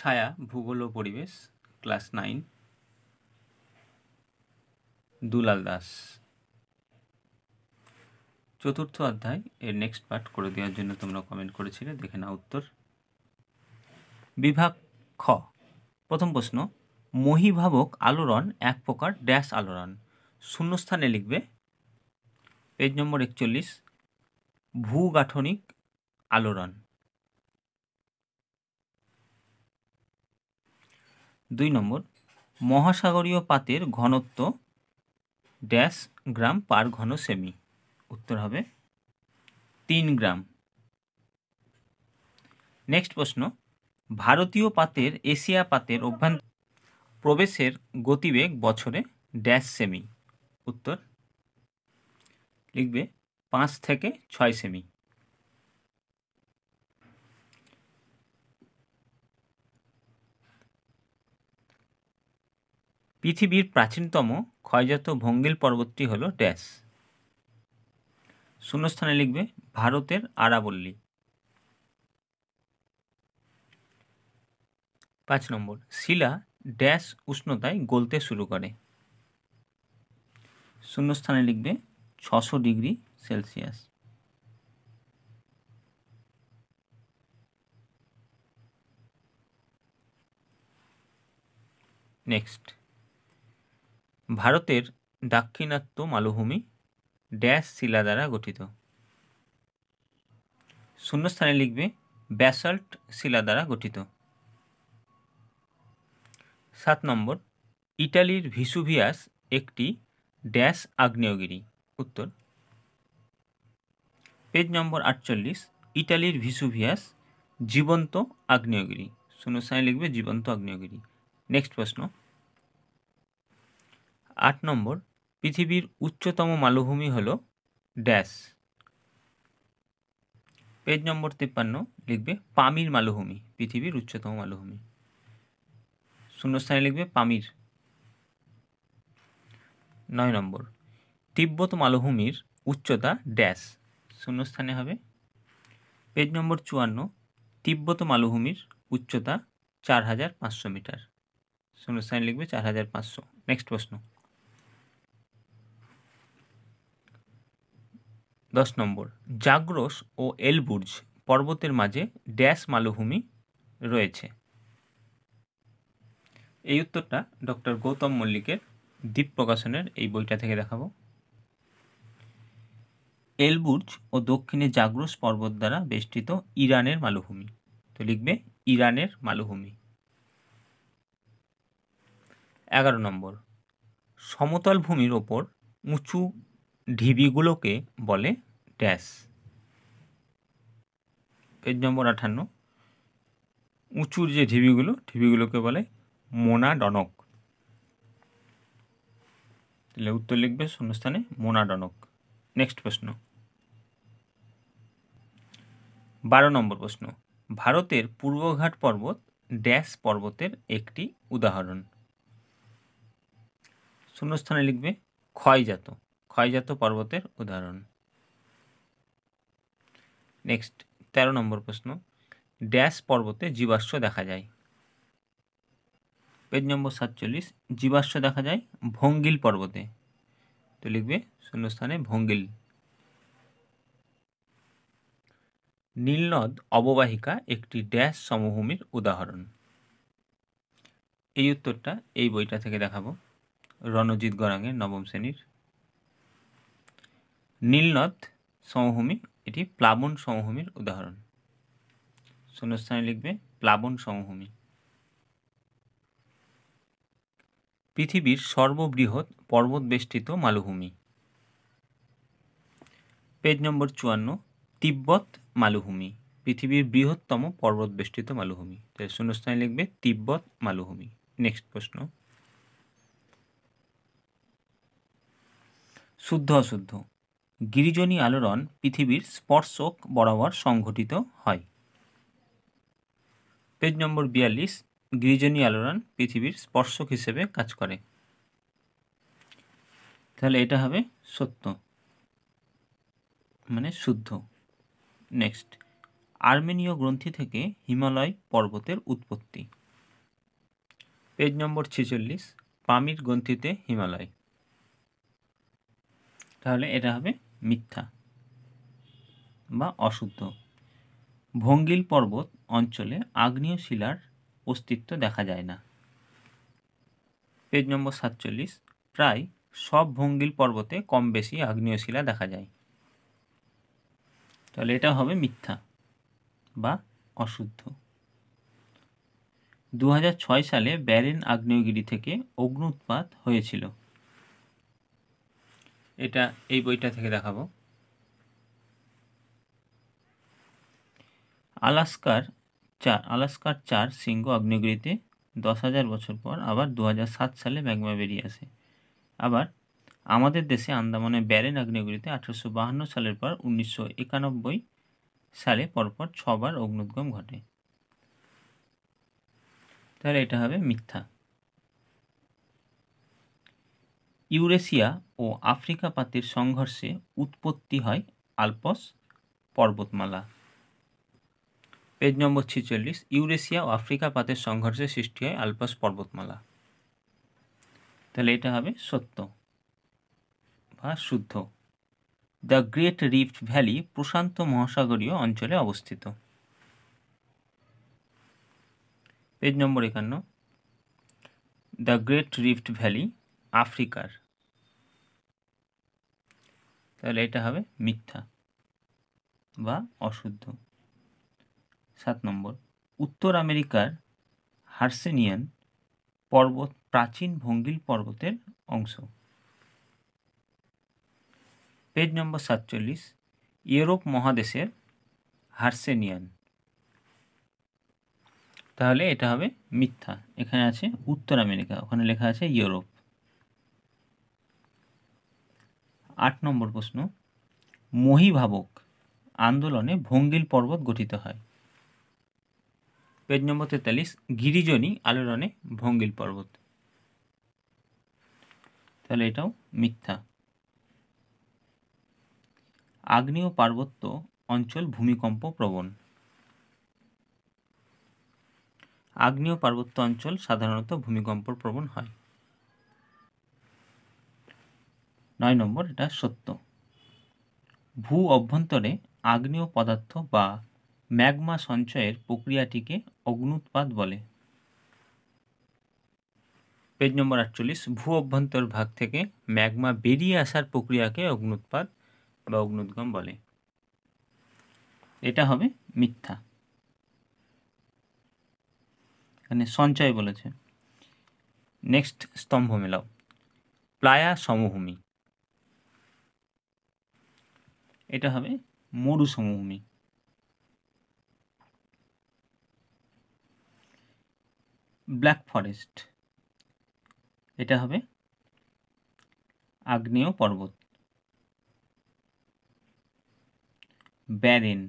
ছায়া ভূগোল ও পরিবেশ ক্লাস নাইন দুলাল দাস চতুর্থ অধ্যায় এর নেক্সট পার্ট করে দেওয়ার জন্য তোমরা কমেন্ট করেছিলে দেখে নাও উত্তর বিভাগ খ প্রথম প্রশ্ন মহিভাবক আলোড়ন এক প্রকার ড্যাশ আলোড়ন শূন্যস্থানে লিখবে পেজ নম্বর একচল্লিশ ভূগাঠনিক আলোড়ন দুই নম্বর মহাসাগরীয় পাতের ঘনত্ব ড্যাশ গ্রাম পার ঘন সেমি উত্তর হবে তিন গ্রাম নেক্সট প্রশ্ন ভারতীয় পাতের এশিয়া পাতের অভ্যন্তর প্রবেশের গতিবেগ বছরে ড্যাশ সেমি উত্তর লিখবে পাঁচ থেকে ছয় সেমি পৃথিবীর প্রাচীনতম ক্ষয়জাত ভঙ্গিল পর্বতটি হল ড্যাশ শূন্যস্থানে লিখবে ভারতের আরাবল্লী পাঁচ নম্বর শিলা ড্যাশ উষ্ণতায় গলতে শুরু করে শূন্যস্থানে লিখবে ছশো ডিগ্রি সেলসিয়াস নেক্সট ভারতের দাক্ষিণাত্য মালভূমি ড্যাশ শিলা দ্বারা গঠিত শূন্যস্থানে লিখবে ব্যাসল্ট শিলা দ্বারা গঠিত সাত নম্বর ইটালির ভিসুভিয়াস একটি ড্যাশ আগ্নেয়গিরি উত্তর পেজ নম্বর আটচল্লিশ ইটালির ভিসুভিয়াস জীবন্ত আগ্নেয়গিরি শূন্যস্থানে লিখবে জীবন্ত আগ্নেয়গিরি নেক্সট প্রশ্ন আট নম্বর পৃথিবীর উচ্চতম মালভূমি হল ড্যাশ পেজ নম্বর তিপ্পান্ন লিখবে পামির মালভূমি পৃথিবীর উচ্চতম মালভূমি শূন্যস্থানে লিখবে পামির নয় নম্বর তিব্বত মালভূমির উচ্চতা ড্যাশ শূন্যস্থানে হবে পেজ নম্বর চুয়ান্ন তিব্বত মালভূমির উচ্চতা চার হাজার পাঁচশো মিটার শূন্যস্থানে লিখবে চার হাজার পাঁচশো নেক্সট প্রশ্ন দশ নম্বর জাগ্রস ও এলবুর্জ পর্বতের মাঝে ড্যাশ মালভূমি রয়েছে এই উত্তরটা ডক্টর গৌতম মল্লিকের দ্বীপ প্রকাশনের এই বইটা থেকে দেখাবো এলবুর্জ ও দক্ষিণে জাগ্রস পর্বত দ্বারা বেষ্টিত ইরানের মালভূমি তো লিখবে ইরানের মালভূমি এগারো নম্বর সমতল ভূমির ওপর উঁচু ঢিবিগুলোকে বলে ড্যাশ পেজ নম্বর আঠান্ন উঁচুর যে ঢিবিগুলো ঢিবিগুলোকে বলে মোনাডনক তাহলে উত্তর লিখবে শূন্যস্থানে মোনাডনক নেক্সট প্রশ্ন বারো নম্বর প্রশ্ন ভারতের পূর্বঘাট পর্বত ড্যাশ পর্বতের একটি উদাহরণ শূন্যস্থানে লিখবে ক্ষয়জাত ক্ষয়জাত পর্বতের উদাহরণ নেক্সট ১৩ নম্বর প্রশ্ন ড্যাশ পর্বতে জীবাশ্ম দেখা যায় পেজ নম্বর সাতচল্লিশ জীবাশ্ম দেখা যায় ভঙ্গিল পর্বতে তো লিখবে শূন্যস্থানে ভঙ্গিল নীলনদ অববাহিকা একটি ড্যাশ সমভূমির উদাহরণ এই উত্তরটা এই বইটা থেকে দেখাবো রণজিৎ গরাঙের নবম শ্রেণীর নীলনদ সমভূমি এটি প্লাবন সমভূমির উদাহরণ শূন্যস্থানে লিখবে প্লাবন সমভূমি পৃথিবীর সর্ববৃহৎ পর্বতবেষ্টিত মালভূমি পেজ নম্বর চুয়ান্ন তিব্বত মালভূমি পৃথিবীর বৃহত্তম পর্বতবেষ্টিত মালভূমি তাই শূন্যস্থানে লিখবে তিব্বত মালভূমি নেক্সট প্রশ্ন শুদ্ধ অশুদ্ধ গিরিজনী আলোড়ন পৃথিবীর স্পর্শক বরাবর সংঘটিত হয় পেজ নম্বর বিয়াল্লিশ গিরিজনী আলোড়ন পৃথিবীর স্পর্শক হিসেবে কাজ করে তাহলে এটা হবে সত্য মানে শুদ্ধ নেক্সট আর্মেনীয় গ্রন্থি থেকে হিমালয় পর্বতের উৎপত্তি পেজ নম্বর ছেচল্লিশ পামির গ্রন্থিতে হিমালয় তাহলে এটা হবে মিথ্যা বা অশুদ্ধ ভঙ্গিল পর্বত অঞ্চলে আগ্নেয় শিলার অস্তিত্ব দেখা যায় না পেজ নম্বর সাতচল্লিশ প্রায় সব ভঙ্গিল পর্বতে কম বেশি আগ্নেয় শিলা দেখা যায় তাহলে এটা হবে মিথ্যা বা অশুদ্ধ দু সালে ব্যারেন আগ্নেয়গিরি থেকে অগ্নুৎপাত হয়েছিল এটা এই বইটা থেকে দেখাবো আলাস্কার চার আলাস্কার চার সিংহ আগ্নেয়গিরিতে দশ হাজার বছর পর আবার দু সালে ম্যাগমা বেরিয়ে আসে আবার আমাদের দেশে আন্দামানে ব্যারেন আগ্নেয়গিরিতে আঠারোশো বাহান্ন সালের পর উনিশশো একানব্বই সালে পরপর ছবার অগ্নুদ্গম ঘটে তাহলে এটা হবে মিথ্যা ইউরেশিয়া ও আফ্রিকা পাতের সংঘর্ষে উৎপত্তি হয় আলপস পর্বতমালা পেজ নম্বর ছেচল্লিশ ইউরেশিয়া ও আফ্রিকা পাতের সংঘর্ষে সৃষ্টি হয় আলপাস পর্বতমালা তাহলে এটা হবে সত্য বা শুদ্ধ দ্য গ্রেট রিফ্ট ভ্যালি প্রশান্ত মহাসাগরীয় অঞ্চলে অবস্থিত পেজ নম্বর একান্ন দ্য গ্রেট রিফ্ট ভ্যালি আফ্রিকার তাহলে এটা হবে মিথ্যা বা অশুদ্ধ সাত নম্বর উত্তর আমেরিকার হার্সেনিয়ান পর্বত প্রাচীন ভঙ্গিল পর্বতের অংশ পেজ নম্বর সাতচল্লিশ ইউরোপ মহাদেশের হার্সেনিয়ান তাহলে এটা হবে মিথ্যা এখানে আছে উত্তর আমেরিকা ওখানে লেখা আছে ইউরোপ আট নম্বর প্রশ্ন মহিভাবক আন্দোলনে ভঙ্গিল পর্বত গঠিত হয় পেজ নম্বর তেতাল্লিশ গিরিজনী আলোড়নে ভঙ্গিল পর্বত তাহলে এটাও মিথ্যা আগ্নেয় পার্বত্য অঞ্চল ভূমিকম্প প্রবণ আগ্নেয় পার্বত্য অঞ্চল সাধারণত ভূমিকম্প প্রবণ হয় নয় নম্বর এটা সত্য ভূ অভ্যন্তরে আগ্নেয় পদার্থ বা ম্যাগমা সঞ্চয়ের প্রক্রিয়াটিকে অগ্নুৎপাত বলে পেজ নম্বর আটচল্লিশ ভূ অভ্যন্তর ভাগ থেকে ম্যাগমা বেরিয়ে আসার প্রক্রিয়াকে অগ্নুৎপাত বা অগ্নুদ্গম বলে এটা হবে মিথ্যা এখানে সঞ্চয় বলেছে নেক্সট স্তম্ভ মেলাও প্লায়া সমভূমি এটা হবে মরু সমভূমি ব্ল্যাক ফরেস্ট এটা হবে আগ্নেয় পর্বত ব্যারেন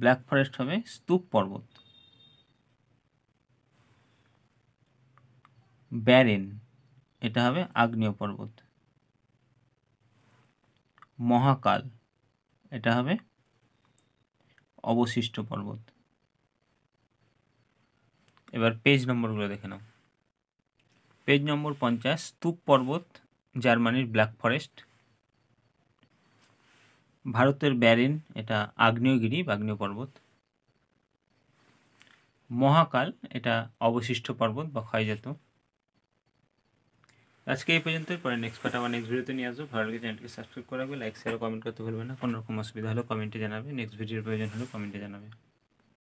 ব্ল্যাক ফরেস্ট হবে স্তূপ পর্বত ব্যারেন এটা হবে আগ্নেয় পর্বত মহাকাল এটা হবে অবশিষ্ট পর্বত এবার পেজ নম্বরগুলো দেখে নাও পেজ নম্বর পঞ্চাশ স্তূপ পর্বত জার্মানির ব্ল্যাক ফরেস্ট ভারতের ব্যারেন এটা আগ্নেয়গিরি আগ্নেয় পর্বত মহাকাল এটা অবশিষ্ট পর্বত বা ক্ষয়জাত আজকে এই পর্যন্তই পরে নেক্সট পার্ট আমার নেক্সট ভিডিওতে নিয়ে আসবো ভালো লাগে চ্যানেলকে সাবস্ক্রাইব করাবে লাইক শেয়ার কমেন্ট করতে ভুলবেন না কোনো রকম অসুবিধা হলে কমেন্টে জানাবে নেক্সট ভিডিওর প্রয়োজন হলে কমেন্টে জানাবে